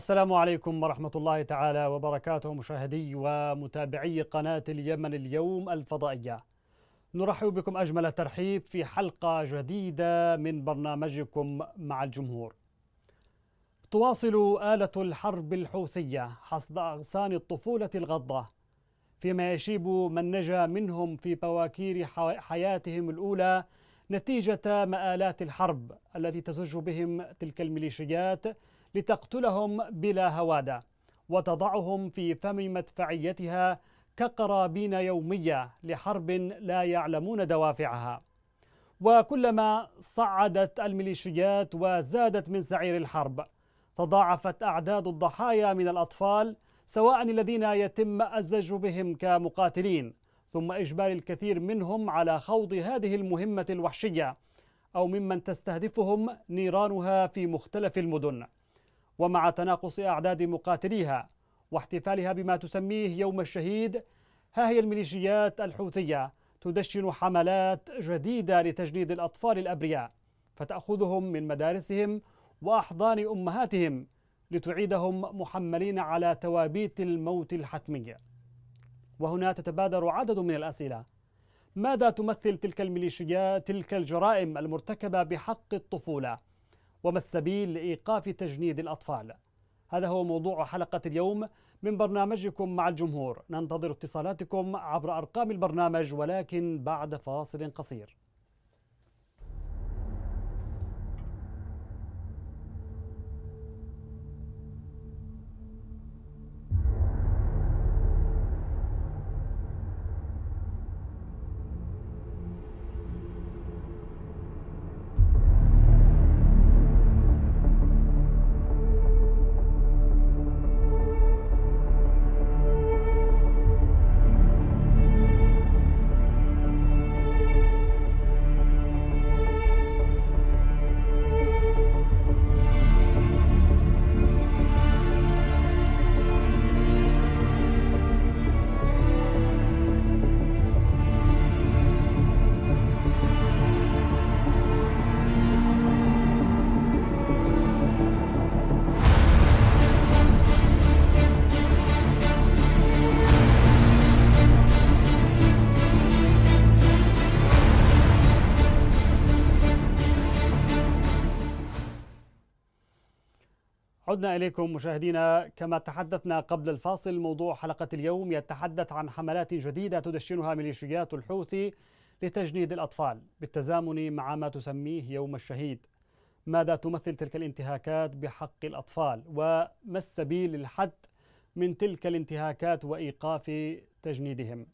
السلام عليكم ورحمة الله تعالى وبركاته مشاهدي ومتابعي قناة اليمن اليوم الفضائية نرحب بكم أجمل ترحيب في حلقة جديدة من برنامجكم مع الجمهور تواصل آلة الحرب الحوثية حصد أغصان الطفولة الغضة فيما يشيب من نجا منهم في بواكير حياتهم الأولى نتيجة مآلات الحرب التي تزج بهم تلك الميليشيات لتقتلهم بلا هواده وتضعهم في فم مدفعيتها كقرابين يوميه لحرب لا يعلمون دوافعها وكلما صعدت الميليشيات وزادت من سعير الحرب تضاعفت اعداد الضحايا من الاطفال سواء الذين يتم الزج بهم كمقاتلين ثم اجبار الكثير منهم على خوض هذه المهمه الوحشيه او ممن تستهدفهم نيرانها في مختلف المدن ومع تناقص أعداد مقاتليها واحتفالها بما تسميه يوم الشهيد ها هي الميليشيات الحوثية تدشن حملات جديدة لتجنيد الأطفال الأبرياء فتأخذهم من مدارسهم وأحضان أمهاتهم لتعيدهم محملين على توابيت الموت الحتمية وهنا تتبادر عدد من الأسئلة ماذا تمثل تلك الميليشيات تلك الجرائم المرتكبة بحق الطفولة؟ وما السبيل لإيقاف تجنيد الأطفال هذا هو موضوع حلقة اليوم من برنامجكم مع الجمهور ننتظر اتصالاتكم عبر أرقام البرنامج ولكن بعد فاصل قصير عدنا إليكم مشاهدينا كما تحدثنا قبل الفاصل موضوع حلقة اليوم يتحدث عن حملات جديدة تدشنها ميليشيات الحوثي لتجنيد الأطفال بالتزامن مع ما تسميه يوم الشهيد ماذا تمثل تلك الانتهاكات بحق الأطفال وما السبيل للحد من تلك الانتهاكات وإيقاف تجنيدهم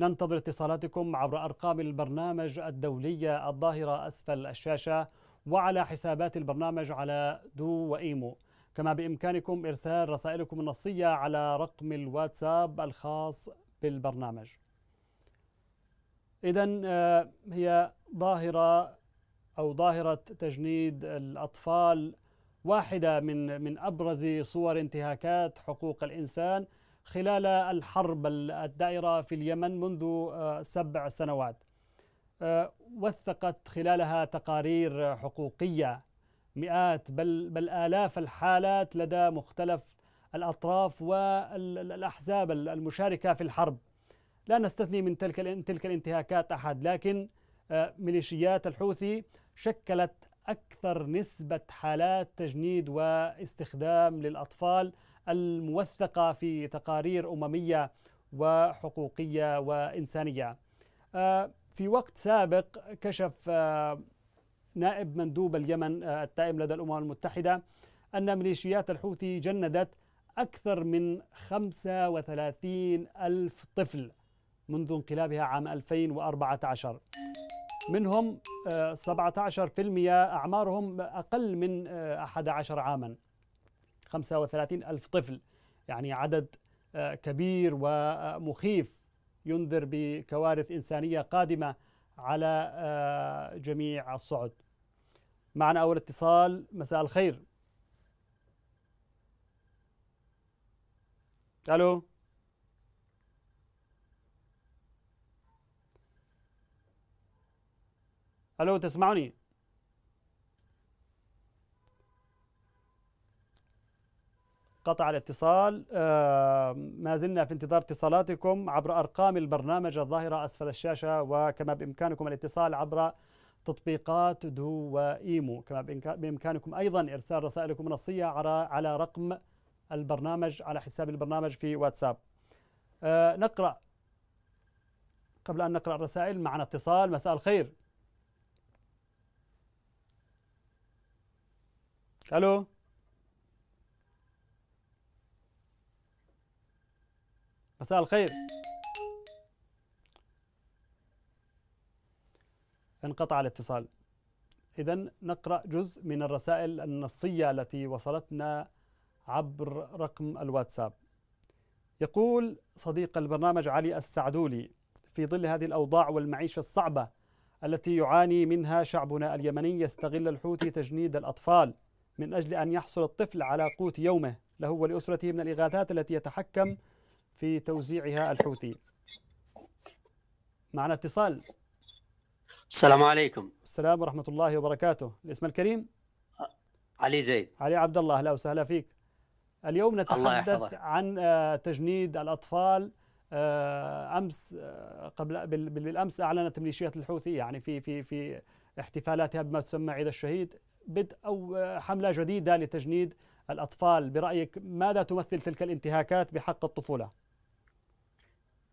ننتظر اتصالاتكم عبر أرقام البرنامج الدولية الظاهرة أسفل الشاشة وعلى حسابات البرنامج على دو وإيمو كما بإمكانكم إرسال رسائلكم النصية على رقم الواتساب الخاص بالبرنامج إذا آه، هي ظاهرة أو ظاهرة تجنيد الأطفال واحدة من من أبرز صور انتهاكات حقوق الإنسان خلال الحرب الدائرة في اليمن منذ آه، سبع سنوات آه، وثقت خلالها تقارير حقوقية مئات بل بل آلاف الحالات لدى مختلف الأطراف والأحزاب المشاركة في الحرب لا نستثني من تلك تلك الانتهاكات أحد لكن آه، ميليشيات الحوثي شكلت أكثر نسبة حالات تجنيد واستخدام للأطفال الموثقة في تقارير أممية وحقوقية وإنسانية آه، في وقت سابق كشف آه، نائب مندوب اليمن آه، التائم لدى الأمم المتحدة أن ميليشيات الحوثي جندت أكثر من 35 ألف طفل منذ انقلابها عام 2014 منهم 17% آه، أعمارهم أقل من 11 آه، عاما 35 ألف طفل يعني عدد كبير ومخيف ينذر بكوارث إنسانية قادمة على جميع الصعد معنا أول اتصال مساء الخير ألو ألو تسمعني قطع الاتصال آه ما زلنا في انتظار اتصالاتكم عبر أرقام البرنامج الظاهرة أسفل الشاشة وكما بإمكانكم الاتصال عبر تطبيقات دو وإيمو كما بإمكانكم أيضا إرسال رسائلكم النصية على رقم البرنامج على حساب البرنامج في واتساب أه نقرأ قبل أن نقرأ الرسائل معنا اتصال مساء الخير ألو مساء الخير انقطع الاتصال إذا نقرأ جزء من الرسائل النصية التي وصلتنا عبر رقم الواتساب يقول صديق البرنامج علي السعدولي في ظل هذه الأوضاع والمعيشة الصعبة التي يعاني منها شعبنا اليمني يستغل الحوثي تجنيد الأطفال من أجل أن يحصل الطفل على قوت يومه له ولأسرته من الإغاثات التي يتحكم في توزيعها الحوثي معنا اتصال السلام عليكم السلام ورحمة الله وبركاته الاسم الكريم علي زيد علي عبد الله أهلا وسهلا فيك اليوم نتحدث عن آه، تجنيد الأطفال آه، أمس آه، قبل بالأمس أعلنت ميليشيات الحوثي يعني في في في احتفالاتها بما تسمى عيد الشهيد بدء أو حملة جديدة لتجنيد الأطفال برأيك ماذا تمثل تلك الانتهاكات بحق الطفولة؟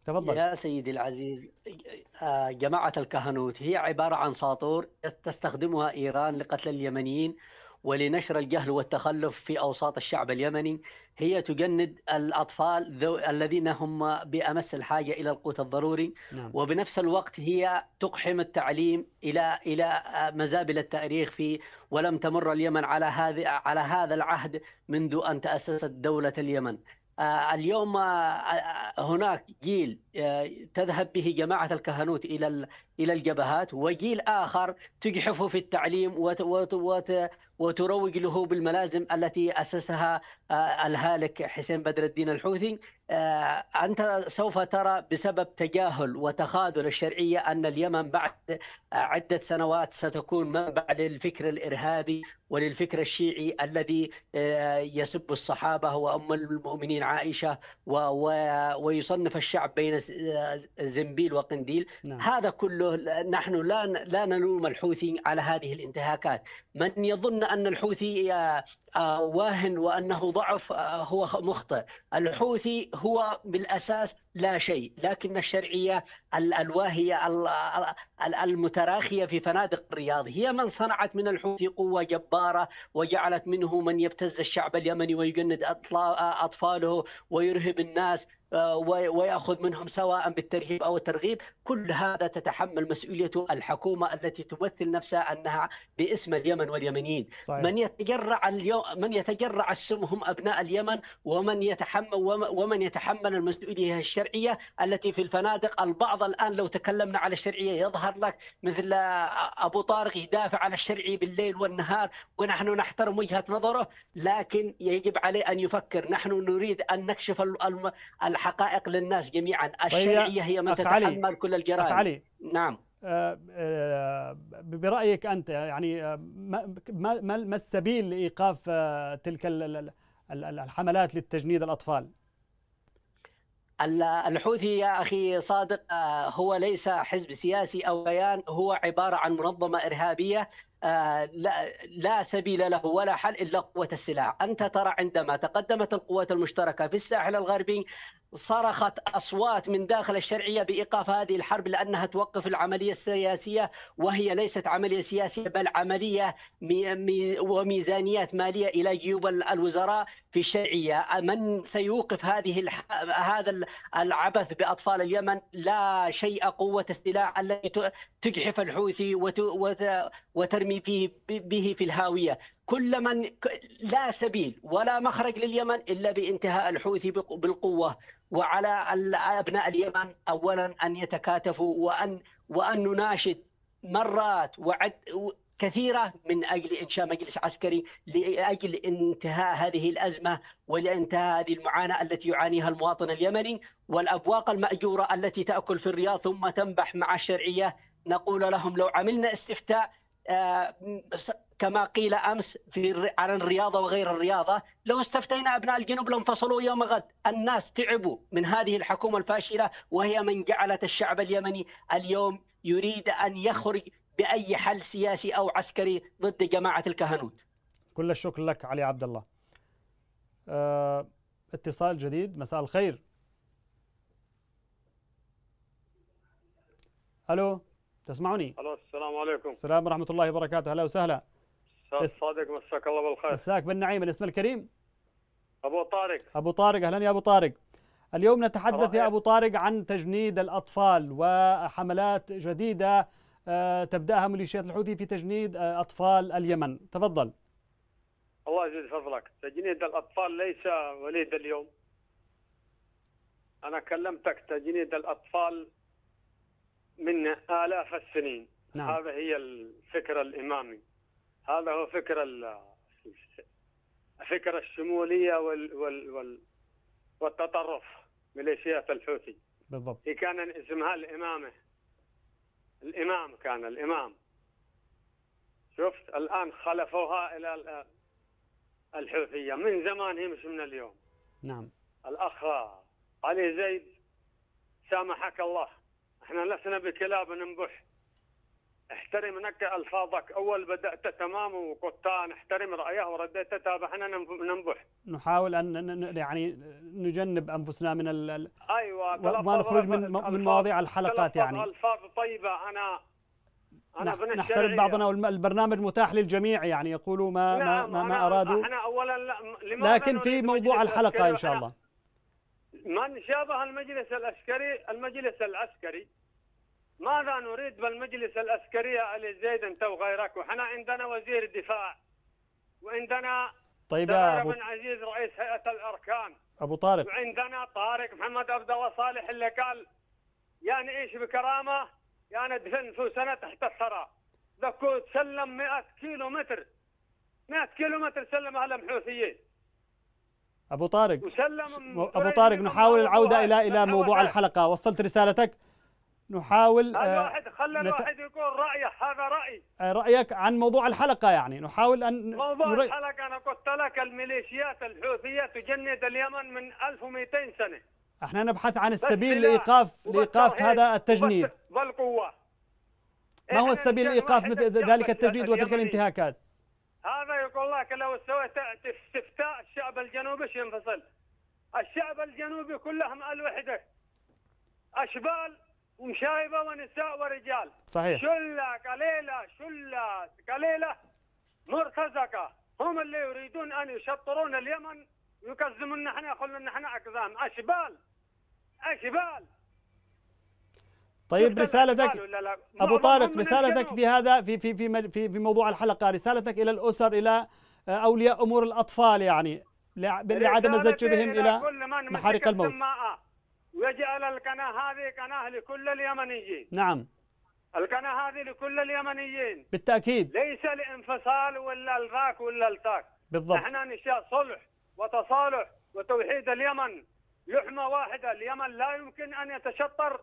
تفضل يا سيدي العزيز آه، جماعة الكهنوت هي عبارة عن ساطور تستخدمها إيران لقتل اليمنيين ولنشر الجهل والتخلف في أوساط الشعب اليمني هي تجند الأطفال الذين هم بأمس الحاجة إلى القوت الضروري نعم. وبنفس الوقت هي تقحم التعليم إلى إلى مزابل التاريخ في ولم تمر اليمن على هذا على هذا العهد منذ أن تأسست دولة اليمن آه، اليوم آه، آه، هناك جيل تذهب به جماعة الكهنوت إلى إلى الجبهات وجيل آخر تجحفه في التعليم وتروج له بالملازم التي أسسها الهالك حسين بدر الدين الحوثي أنت سوف ترى بسبب تجاهل وتخاذل الشرعية أن اليمن بعد عدة سنوات ستكون منبع للفكر الإرهابي وللفكر الشيعي الذي يسب الصحابة وأم المؤمنين عائشه و و ويصنف الشعب بين زنبيل وقنديل نعم. هذا كله نحن لا لا نلوم الحوثي على هذه الانتهاكات من يظن ان الحوثي واهن وانه ضعف هو مخطئ الحوثي هو بالاساس لا شيء لكن الشرعيه الواهيه المتراخيه في فنادق الرياض هي من صنعت من الحوثي قوه جباره وجعلت منه من يبتز الشعب اليمني ويجند اطفاله ويرهب الناس آه، ويأخذ منهم سواء بالترهيب أو الترغيب كل هذا تتحمل مسؤوليته الحكومة التي تمثل نفسها أنها باسم اليمن واليمنيين صحيح. من يتجرع اليوم من يتجرع السم هم أبناء اليمن ومن يتحمل ومن يتحمل المسؤولية الشرعية التي في الفنادق البعض الآن لو تكلمنا على الشرعية يظهر لك مثل أبو طارق يدافع عن الشرعي بالليل والنهار ونحن نحترم وجهة نظره لكن يجب عليه أن يفكر نحن نريد أن نكشف الحقائق للناس جميعا طيب الشرعية هي من تتحمل كل الجرائم علي نعم آه، آه، برأيك أنت يعني آه، ما, ما, ما السبيل لإيقاف تلك الحملات للتجنيد الأطفال؟ الحوثي يا أخي صادق هو ليس حزب سياسي أو بيان هو عبارة عن منظمة إرهابية آه، لا, سبيل له ولا حل الا قوه السلاح، انت ترى عندما تقدمت القوات المشتركه في الساحل الغربي صرخت اصوات من داخل الشرعيه بايقاف هذه الحرب لانها توقف العمليه السياسيه وهي ليست عمليه سياسيه بل عمليه وميزانيات ماليه الى جيوب الوزراء في الشرعيه، من سيوقف هذه هذا العبث باطفال اليمن؟ لا شيء قوه السلاح التي تجحف الحوثي وترمي يعني فيه به في الهاوية كل من لا سبيل ولا مخرج لليمن إلا بانتهاء الحوثي بالقوة وعلى أبناء اليمن أولا أن يتكاتفوا وأن وأن نناشد مرات وعد كثيرة من أجل إنشاء مجلس عسكري لأجل انتهاء هذه الأزمة ولانتهاء هذه المعاناة التي يعانيها المواطن اليمني والأبواق المأجورة التي تأكل في الرياض ثم تنبح مع الشرعية نقول لهم لو عملنا استفتاء آه، كما قيل امس في على الرياضه وغير الرياضه لو استفتينا ابناء الجنوب لانفصلوا يوم غد الناس تعبوا من هذه الحكومه الفاشله وهي من جعلت الشعب اليمني اليوم يريد ان يخرج باي حل سياسي او عسكري ضد جماعه الكهنوت كل الشكر لك علي عبد الله أه اتصال جديد مساء الخير الو تسمعوني الو السلام عليكم السلام ورحمه الله وبركاته اهلا وسهلا صادق مساك الله بالخير مساك بالنعيم الاسم الكريم ابو طارق ابو طارق اهلا يا ابو طارق اليوم نتحدث يا إيه. ابو طارق عن تجنيد الاطفال وحملات جديده آه، تبداها ميليشيات الحوثي في تجنيد آه، اطفال اليمن تفضل الله يزيد فضلك تجنيد الاطفال ليس وليد اليوم انا كلمتك تجنيد الاطفال من آلاف السنين نعم. هذا هي الفكر الإمامي هذا هو فكر فكر الشمولية وال وال وال والتطرف ميليشيات الحوثي بالضبط هي كان اسمها الإمامة الإمام كان الإمام شفت الآن خلفوها إلى الحوثية من زمان هي مش من اليوم نعم الأخ علي زيد سامحك الله احنا لسنا بكلاب ننبح احترم نك الفاظك اول بدات تمام وقلت نحترم رايه ورديت تابعنا ننبح نحاول ان يعني نجنب انفسنا من ال ايوه ما نخرج من من مواضيع الحلقات يعني الفاظ طيبه انا انا نحترم بعضنا والبرنامج متاح للجميع يعني يقولوا ما نعم، ما ما, ما ارادوا احنا اولا لكن في موضوع الحلقه ان شاء الله من شابه المجلس العسكري المجلس العسكري ماذا نريد بالمجلس العسكري يا علي زيد انت وغيرك وحنا عندنا وزير الدفاع وعندنا طيب أبو... بن عزيز رئيس هيئه الاركان ابو طارق وعندنا طارق محمد عبد الله صالح اللي قال يعني ايش بكرامه يعني دفن نفوسنا تحت الثرى ذكو تسلم 100 كيلو متر 100 كيلو متر سلمها لمحوثيين ابو طارق ابو طارق نحاول العوده الى الى موضوع الحلقه وصلت رسالتك نحاول آه، الواحد خلى الواحد يقول رايه هذا رايي آه، رايك عن موضوع الحلقه يعني نحاول ان موضوع نري... الحلقه انا قلت لك الميليشيات الحوثيه تجند اليمن من 1200 سنه احنا نبحث عن السبيل لايقاف لايقاف هذا التجنيد بالقوه ما هو السبيل لايقاف ذلك التجنيد وتلك الانتهاكات هذا يقول لك لو سويت استفتاء الشعب الجنوبي ينفصل الشعب الجنوبي كلهم الوحدة أشبال ومشايبة ونساء ورجال صحيح شلة قليلة شلة قليلة مرتزقة هم اللي يريدون أن يشطرون اليمن يكزمون نحن يقولون نحن أقزام أشبال أشبال طيب رسالتك ابو طارق رسالتك في هذا في في في في, في موضوع الحلقه رسالتك الى الاسر الى آه، اولياء امور الاطفال يعني لعدم الزج بهم الى محارق الموت ويجعل القناه هذه قناه لكل اليمنيين نعم القناه هذه لكل اليمنيين بالتاكيد ليس الانفصال ولا الراك ولا التاك بالضبط احنا نشاء صلح وتصالح وتوحيد اليمن لحمه واحده اليمن لا يمكن ان يتشطر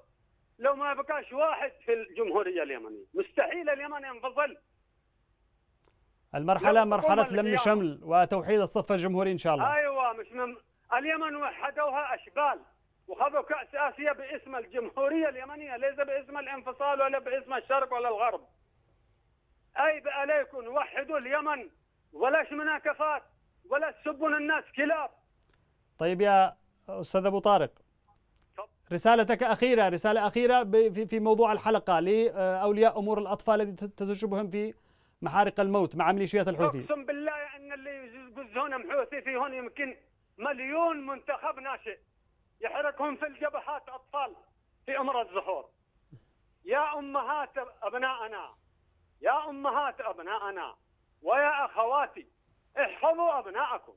لو ما بقاش واحد في الجمهورية اليمنية مستحيل اليمن ينفصل المرحلة مرحلة لم شمل وتوحيد الصف الجمهوري إن شاء الله أيوة مش من اليمن وحدوها أشبال وخذوا كأس آسيا باسم الجمهورية اليمنية ليس باسم الانفصال ولا باسم الشرق ولا الغرب أي عليكم وحدوا اليمن ولاش مناكفات ولا تسبون الناس كلاب طيب يا أستاذ أبو طارق رسالتك أخيرة رسالة أخيرة في موضوع الحلقة لأولياء أمور الأطفال تزج بهم في محارق الموت مع ميليشيات الحوثي أقسم بالله أن اللي يجوز حوثي في هون يمكن مليون منتخب ناشئ يحركهم في الجبهات أطفال في أمر الزهور يا أمهات أبنائنا يا أمهات أبنائنا ويا أخواتي احفظوا أبنائكم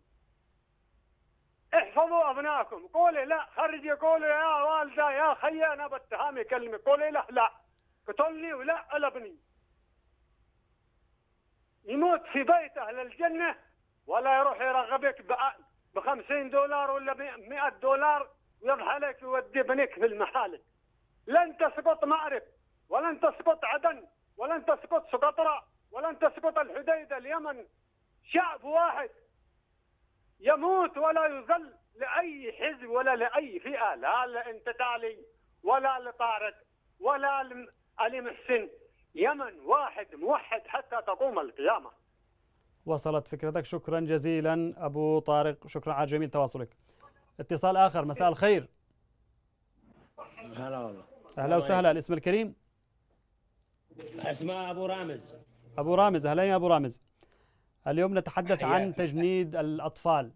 احفظوا ابنائكم قولي لا خرجي قولي يا والده يا خي انا باتهام يكلمك قولي لا لا قتلني ولا على ابني يموت في بيت اهل الجنه ولا يروح يرغبك ب 50 دولار ولا ب 100 دولار ويضحى لك ويودي ابنك في المحالك لن تسقط معرف ولن تسقط عدن ولن تسقط سقطرى ولن تسقط الحديده اليمن شعب واحد يموت ولا يذل لاي حزب ولا لاي فئه لا لانت تعلي ولا لطارق ولا علي محسن يمن واحد موحد حتى تقوم القيامه وصلت فكرتك شكرا جزيلا ابو طارق شكرا على جميل تواصلك اتصال اخر مساء الخير هلا والله اهلا وسهلا الاسم الكريم اسماء ابو رامز ابو رامز اهلا يا ابو رامز اليوم نتحدث يعني عن تجنيد الأطفال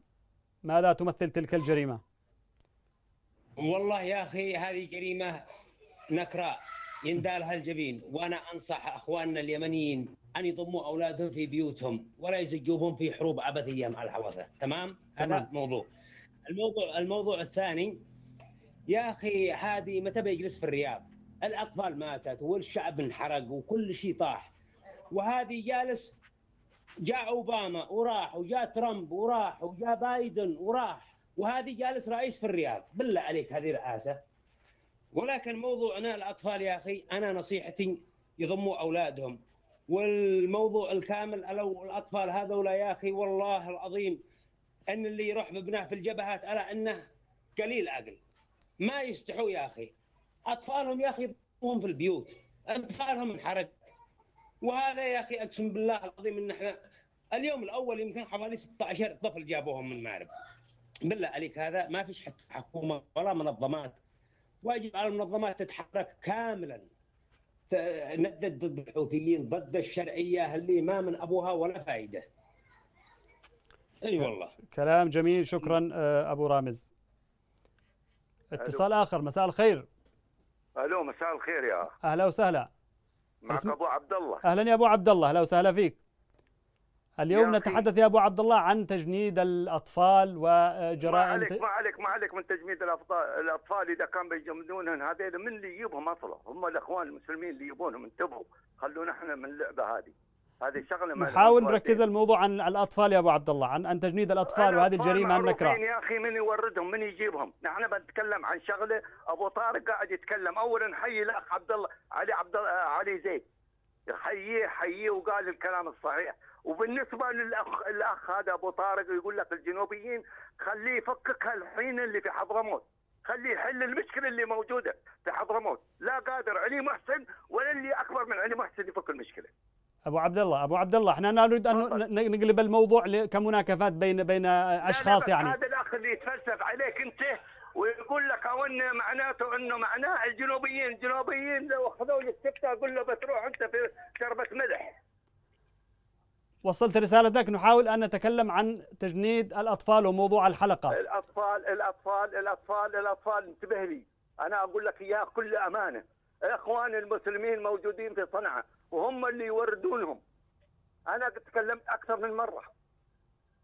ماذا تمثل تلك الجريمة؟ والله يا أخي هذه جريمة نكراء يندالها الجبين وأنا أنصح أخواننا اليمنيين أن يضموا أولادهم في بيوتهم ولا يزجوهم في حروب عبثية مع الحوثة تمام؟, تمام. هذا موضوع الموضوع الموضوع الثاني يا أخي هذه متى بيجلس في الرياض الأطفال ماتت والشعب انحرق وكل شيء طاح وهذه جالس جاء اوباما وراح وجاء ترامب وراح وجاء بايدن وراح وهذه جالس رئيس في الرياض بالله عليك هذه رئاسه ولكن موضوعنا الاطفال يا اخي انا نصيحتي يضموا اولادهم والموضوع الكامل الو الاطفال هذول يا اخي والله العظيم ان اللي يروح بابنه في الجبهات الا انه قليل عقل ما يستحوا يا اخي اطفالهم يا اخي هم في البيوت اطفالهم انحرق وهذا يا اخي اقسم بالله العظيم ان احنا اليوم الاول يمكن حوالي 16 طفل جابوهم من مارب بالله عليك هذا ما فيش حتى حكومه ولا منظمات واجب على المنظمات تتحرك كاملا ندد ضد الحوثيين ضد الشرعيه اللي ما من ابوها ولا فائده اي أيوة والله كلام جميل شكرا آه، ابو رامز اتصال اخر مساء الخير الو مساء الخير يا اهلا وسهلا معك ابو عبد الله اهلا يا ابو عبد الله اهلا وسهلا فيك اليوم نتحدث يا ابو عبد الله عن تجنيد الاطفال وجرائم ما عليك ما عليك ما عليك من تجنيد الاطفال اذا كان بيجمدونهم هذول من اللي يجيبهم اصلا هم الاخوان المسلمين اللي يبونهم انتبهوا خلونا احنا من اللعبه هذه هذه شغله نحاول نركز الموضوع عن الاطفال يا ابو عبد الله عن عن تجنيد الاطفال وهذه الجريمه النكره نكره يا اخي من يوردهم من يجيبهم نحن بنتكلم عن شغله ابو طارق قاعد يتكلم اولا حيي الاخ عبد الله علي عبد الله علي زيد حييه حييه وقال الكلام الصحيح وبالنسبه للاخ الاخ هذا ابو طارق يقول لك الجنوبيين خليه يفكك الحين اللي في حضرموت خليه يحل المشكله اللي موجوده في حضرموت لا قادر علي محسن ولا اللي اكبر من علي محسن يفك المشكله ابو عبد الله ابو عبد الله احنا نريد ان نقلب الموضوع كمناكفات بين بين اشخاص لا لا يعني هذا الاخ اللي يتفلسف عليك انت ويقول لك او انه معناته انه معناه الجنوبيين الجنوبيين لو اخذوا لي السكه اقول له بتروح انت في شربه ملح وصلت رسالتك نحاول أن نتكلم عن تجنيد الأطفال وموضوع الحلقة الأطفال الأطفال الأطفال الأطفال انتبه لي أنا أقول لك اياها كل أمانة إخوان المسلمين موجودين في صنعاء وهم اللي يوردونهم أنا تكلمت أكثر من مرة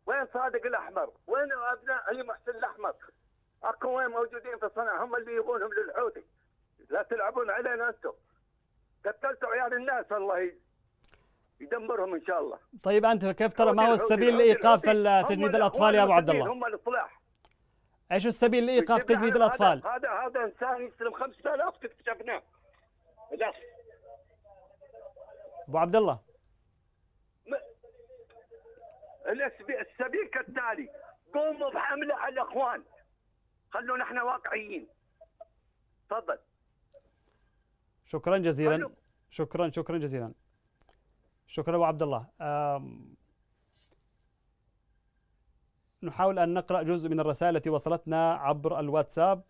وين صادق الأحمر وين أبناء علي محسن الأحمر وين موجودين في صنعاء هم اللي يبونهم للحوثي لا تلعبون علينا أنتم قتلتوا عيال الناس الله يدمرهم ان شاء الله طيب انت كيف ترى ما هو السبيل لايقاف تجنيد الاطفال يا ابو عبد الله؟ هم الاصلاح ايش السبيل لايقاف تجنيد الاطفال؟ هذا هذا انسان يستلم 5000 اكتشفناه ابو عبد الله السبيل كالتالي قوموا بحمله على الاخوان خلونا احنا واقعيين تفضل شكرا جزيلا شكرا شكرا جزيلا شكرا ابو عبد الله نحاول ان نقرا جزء من الرسائل التي وصلتنا عبر الواتساب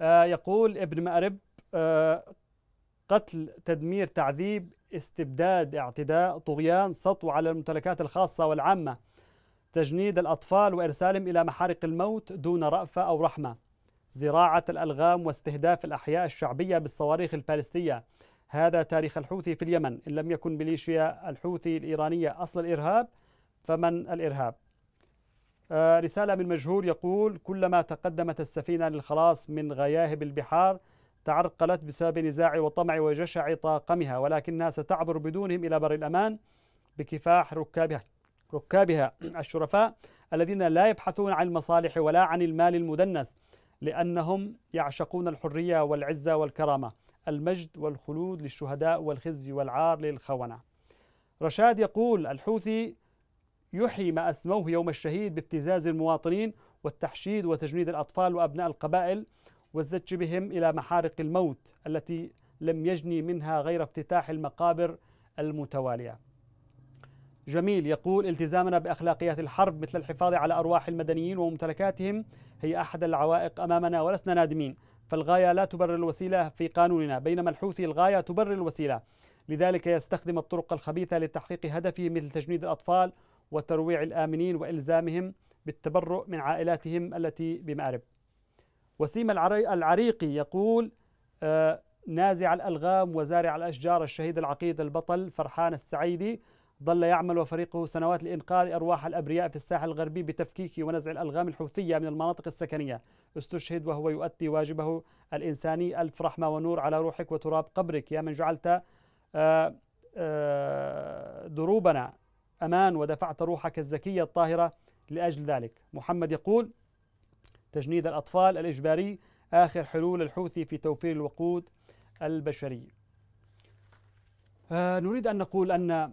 آه، يقول ابن مأرب آه، قتل تدمير تعذيب استبداد اعتداء طغيان سطو على الممتلكات الخاصة والعامة تجنيد الأطفال وإرسالهم إلى محارق الموت دون رأفة أو رحمة زراعة الألغام واستهداف الأحياء الشعبية بالصواريخ البالستية هذا تاريخ الحوثي في اليمن إن لم يكن ميليشيا الحوثي الإيرانية أصل الإرهاب فمن الإرهاب آه، رسالة من مجهول يقول كلما تقدمت السفينة للخلاص من غياهب البحار تعرقلت بسبب نزاع وطمع وجشع طاقمها ولكنها ستعبر بدونهم إلى بر الأمان بكفاح ركابها ركابها الشرفاء الذين لا يبحثون عن المصالح ولا عن المال المدنس لأنهم يعشقون الحرية والعزة والكرامة المجد والخلود للشهداء والخزي والعار للخونة رشاد يقول الحوثي يحيي ما أسموه يوم الشهيد بابتزاز المواطنين والتحشيد وتجنيد الأطفال وأبناء القبائل والزج بهم إلى محارق الموت التي لم يجني منها غير افتتاح المقابر المتوالية جميل يقول التزامنا بأخلاقيات الحرب مثل الحفاظ على أرواح المدنيين وممتلكاتهم هي أحد العوائق أمامنا ولسنا نادمين فالغاية لا تبرر الوسيلة في قانوننا بينما الحوثي الغاية تبرر الوسيلة لذلك يستخدم الطرق الخبيثة لتحقيق هدفه مثل تجنيد الأطفال وترويع الآمنين وإلزامهم بالتبرؤ من عائلاتهم التي بمأرب وسيم العريقي يقول آه، نازع الألغام وزارع الأشجار الشهيد العقيد البطل فرحان السعيدي ظل يعمل وفريقه سنوات لإنقاذ أرواح الأبرياء في الساحل الغربي بتفكيك ونزع الألغام الحوثية من المناطق السكنية استشهد وهو يؤدي واجبه الإنساني ألف رحمة ونور على روحك وتراب قبرك يا من جعلت آه، آه، دروبنا أمان ودفعت روحك الزكية الطاهرة لأجل ذلك محمد يقول تجنيد الأطفال الإجباري آخر حلول الحوثي في توفير الوقود البشري آه، نريد أن نقول أن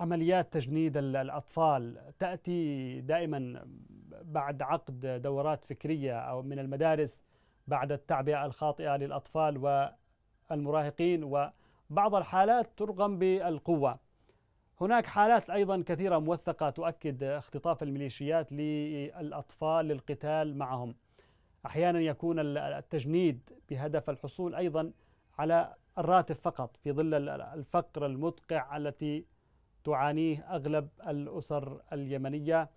عمليات تجنيد الأطفال تأتي دائما بعد عقد دورات فكرية أو من المدارس بعد التعبئة الخاطئة للأطفال والمراهقين وبعض الحالات ترغم بالقوة هناك حالات أيضا كثيرة موثقة تؤكد اختطاف الميليشيات للأطفال للقتال معهم أحيانا يكون التجنيد بهدف الحصول أيضا على الراتب فقط في ظل الفقر المدقع التي تعانيه أغلب الأسر اليمنية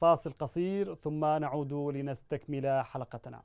فاصل قصير ثم نعود لنستكمل حلقتنا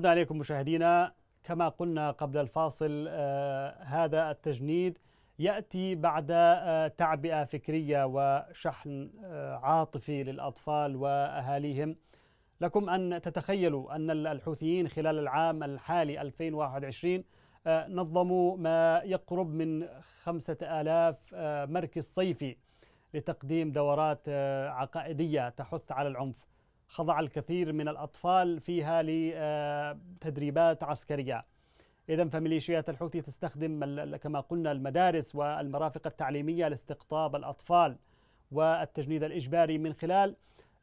عدنا عليكم مشاهدينا كما قلنا قبل الفاصل آه، هذا التجنيد ياتي بعد آه، تعبئه فكريه وشحن آه، عاطفي للاطفال واهاليهم لكم ان تتخيلوا ان الحوثيين خلال العام الحالي 2021 نظموا ما يقرب من 5000 مركز صيفي لتقديم دورات عقائديه تحث على العنف خضع الكثير من الأطفال فيها لتدريبات عسكرية إذا فميليشيات الحوثي تستخدم كما قلنا المدارس والمرافق التعليمية لاستقطاب الأطفال والتجنيد الإجباري من خلال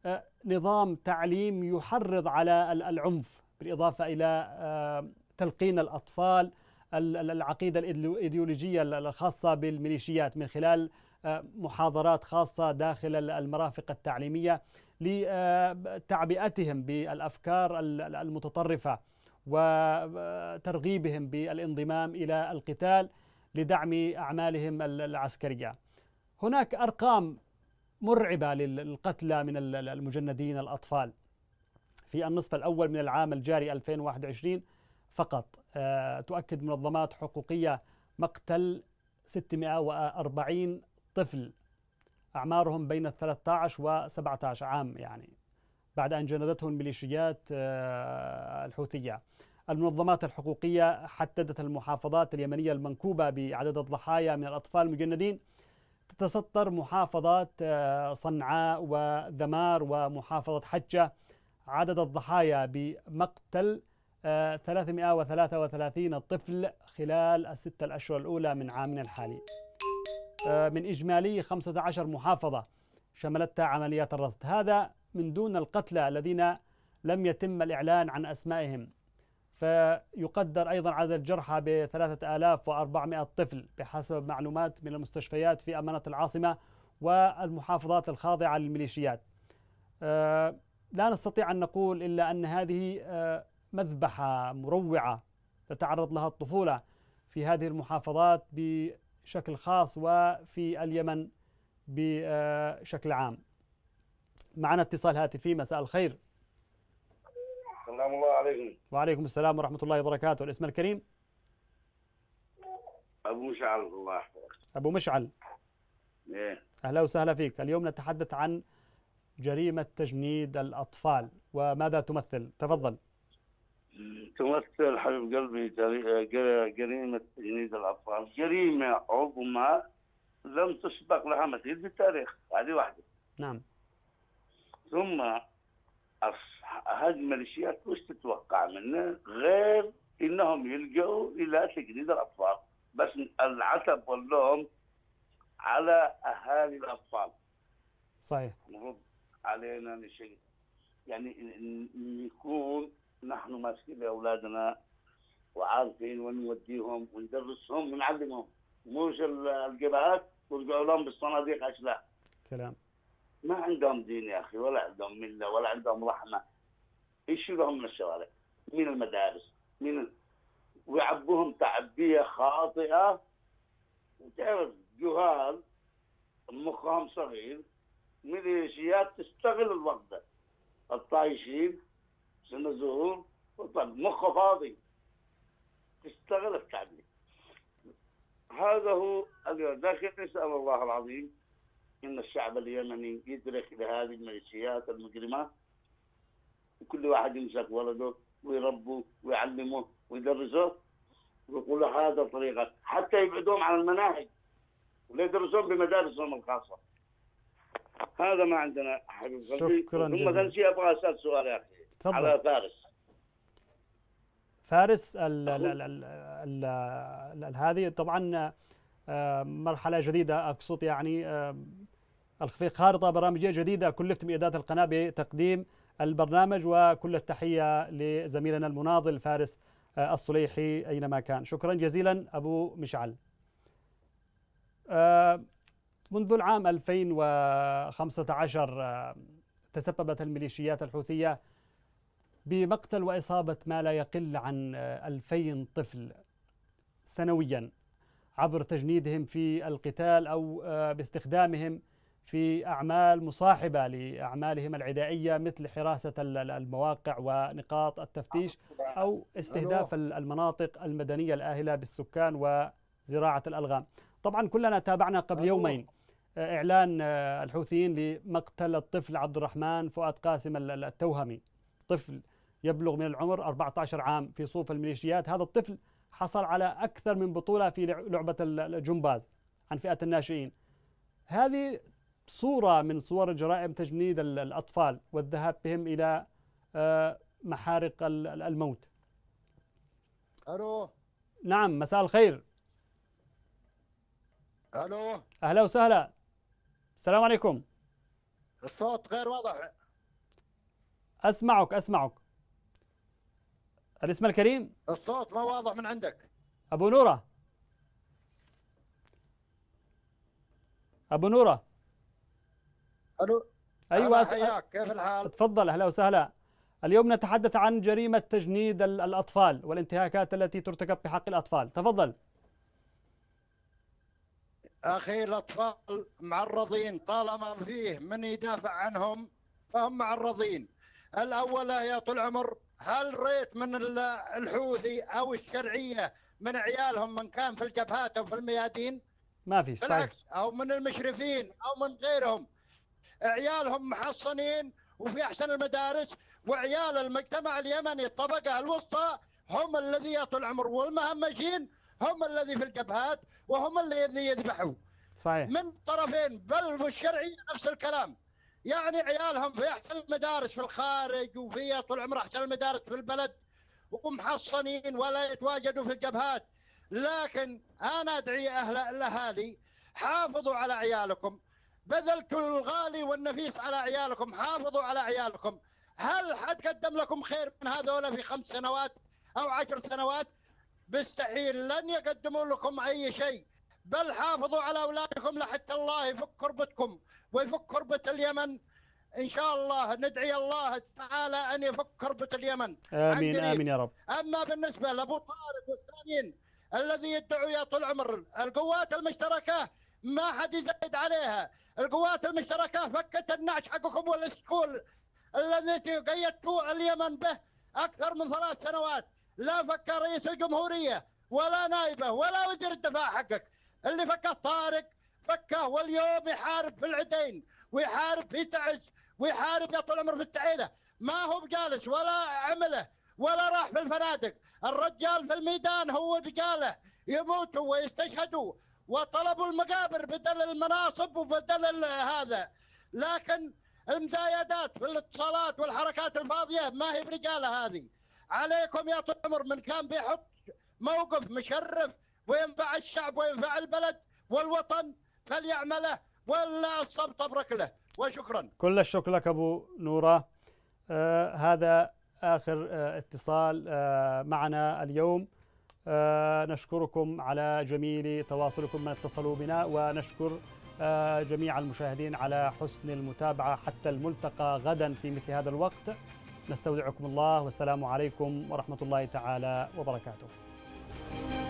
آه، نظام تعليم يحرض على العنف بالإضافة إلى آه، تلقين الأطفال العقيدة الإيديولوجية الخاصة بالميليشيات من خلال محاضرات خاصة داخل المرافق التعليمية لتعبئتهم بالأفكار المتطرفة وترغيبهم بالانضمام إلى القتال لدعم أعمالهم العسكرية هناك أرقام مرعبة للقتلى من المجندين الأطفال في النصف الأول من العام الجاري 2021 فقط آه، تؤكد منظمات حقوقية مقتل 640 طفل أعمارهم بين 13 و 17 عام يعني بعد أن جندتهم الميليشيات آه، الحوثية المنظمات الحقوقية حددت المحافظات اليمنية المنكوبة بعدد الضحايا من الأطفال المجندين تتسطر محافظات آه، صنعاء وذمار ومحافظة حجة عدد الضحايا بمقتل 333 آه، طفل خلال الستة الأشهر الأولى من عامنا الحالي آه، من إجمالي 15 محافظة شملتها عمليات الرصد هذا من دون القتلى الذين لم يتم الإعلان عن أسمائهم فيقدر أيضا عدد الجرحى ب 3400 طفل بحسب معلومات من المستشفيات في أمانة العاصمة والمحافظات الخاضعة للميليشيات آه، لا نستطيع أن نقول إلا أن هذه آه، مذبحة مروعة تتعرض لها الطفولة في هذه المحافظات ب بشكل خاص وفي اليمن بشكل عام معنا اتصال هاتفي مساء الخير السلام الله عليكم وعليكم السلام ورحمة الله وبركاته الاسم الكريم أبو مشعل الله يحفظك أبو مشعل إيه أهلا وسهلا فيك اليوم نتحدث عن جريمة تجنيد الأطفال وماذا تمثل تفضل تمثل حبيب قلبي جريمة تجنيد الأطفال جريمة عظمى لم تسبق لها مثيل في التاريخ هذه واحدة نعم ثم هذه الميليشيات وش تتوقع منه غير انهم يلجوا الى تجنيد الاطفال بس العتب واللوم على اهالي الاطفال صحيح المفروض علينا نشيء يعني نكون نحن ماسكين لاولادنا وعارفين وين نوديهم وندرسهم ونعلمهم مش الجبهات ورجعوا لهم بالصناديق اشلاء كلام ما عندهم دين يا اخي ولا عندهم مله ولا عندهم رحمه ايش لهم من الشوارع من المدارس من ويعبوهم تعبيه خاطئه وتعرف جهال مخهم صغير ميليشيات تستغل الوقت ده الطايشين سنة الظهور طيب، مخه فاضي تشتغل التعبير هذا هو لكن نسأل الله العظيم إن الشعب اليمني يدرك لهذه الميليشيات المجرمة وكل واحد يمسك ولده ويربه ويعلمه ويدرسه ويقول له هذا طريقة حتى يبعدهم عن المناهج ويدرسون بمدارسهم الخاصة هذا ما عندنا حبيب قلبي ثم ابغى اسال سؤال يا اخي تفضل. على فارس فارس ال ال ال ال هذه طبعا آه، مرحلة جديدة أقصد يعني آه، في خارطة برامجية جديدة كلفتم بادارة القناة بتقديم البرنامج وكل التحية لزميلنا المناضل فارس آه، الصليحي أينما كان شكرا جزيلا أبو مشعل منذ العام 2015 تسببت الميليشيات الحوثية بمقتل وإصابة ما لا يقل عن 2000 آه، طفل سنويا عبر تجنيدهم في القتال أو آه، باستخدامهم في أعمال مصاحبة لأعمالهم العدائية مثل حراسة المواقع ونقاط التفتيش أو استهداف المناطق المدنية الآهلة بالسكان وزراعة الألغام طبعا كلنا تابعنا قبل يومين آه، إعلان الحوثيين لمقتل الطفل عبد الرحمن فؤاد قاسم التوهمي طفل يبلغ من العمر 14 عام في صوف الميليشيات هذا الطفل حصل على أكثر من بطولة في لعبة الجمباز عن فئة الناشئين هذه صورة من صور جرائم تجنيد الأطفال والذهاب بهم إلى آه، محارق الموت ألو نعم مساء الخير ألو أهلا وسهلا السلام عليكم الصوت غير واضح أسمعك أسمعك الاسم الكريم الصوت ما واضح من عندك أبو نورة أبو نورة ألو أيوة أس... حياك كيف الحال تفضل أهلا وسهلا اليوم نتحدث عن جريمة تجنيد الأطفال والانتهاكات التي ترتكب بحق الأطفال تفضل أخي الأطفال معرضين طالما فيه من يدافع عنهم فهم معرضين الأول يا طول العمر هل ريت من الحوثي أو الشرعية من عيالهم من كان في الجبهات أو في الميادين ما في بالعكس أو من المشرفين أو من غيرهم عيالهم محصنين وفي أحسن المدارس وعيال المجتمع اليمني الطبقة الوسطى هم الذي يا طول العمر والمهمشين هم الذي في الجبهات وهم الذي يذبحوا صحيح من طرفين بل الشرعية نفس الكلام يعني عيالهم في احسن المدارس في الخارج وفي طول عمر احسن المدارس في البلد ومحصنين ولا يتواجدوا في الجبهات لكن انا ادعي اهل الاهالي حافظوا على عيالكم بذلت الغالي والنفيس على عيالكم حافظوا على عيالكم هل حد قدم لكم خير من هذول في خمس سنوات او عشر سنوات مستحيل لن يقدموا لكم اي شيء بل حافظوا على أولادكم لحتى الله يفك كربتكم ويفك كربة اليمن إن شاء الله ندعي الله تعالى أن يفك كربة اليمن آمين آمين يا رب أما بالنسبة لأبو طارق والسامين الذي يدعو يا طول العمر القوات المشتركة ما حد يزيد عليها القوات المشتركة فكت النعش حقكم والسكول الذي قيدتوا اليمن به أكثر من ثلاث سنوات لا فك رئيس الجمهورية ولا نائبه ولا وزير الدفاع حقك اللي فكه طارق فكه واليوم يحارب في العدين ويحارب في تعز ويحارب يا طول عمره في التعيله ما هو بجالس ولا عمله ولا راح في الفنادق الرجال في الميدان هو رجاله يموتوا ويستشهدوا وطلبوا المقابر بدل المناصب وبدل هذا لكن المزايدات في الاتصالات والحركات الفاضيه ما هي برجاله هذه عليكم يا طول العمر من كان بيحط موقف مشرف وينفع الشعب وينفع البلد والوطن فليعمله ولا الصبط بركله وشكرا كل الشكر لك ابو نوره آه هذا اخر آه اتصال آه معنا اليوم آه نشكركم على جميل تواصلكم من اتصلوا بنا ونشكر آه جميع المشاهدين على حسن المتابعه حتى الملتقى غدا في مثل هذا الوقت نستودعكم الله والسلام عليكم ورحمه الله تعالى وبركاته.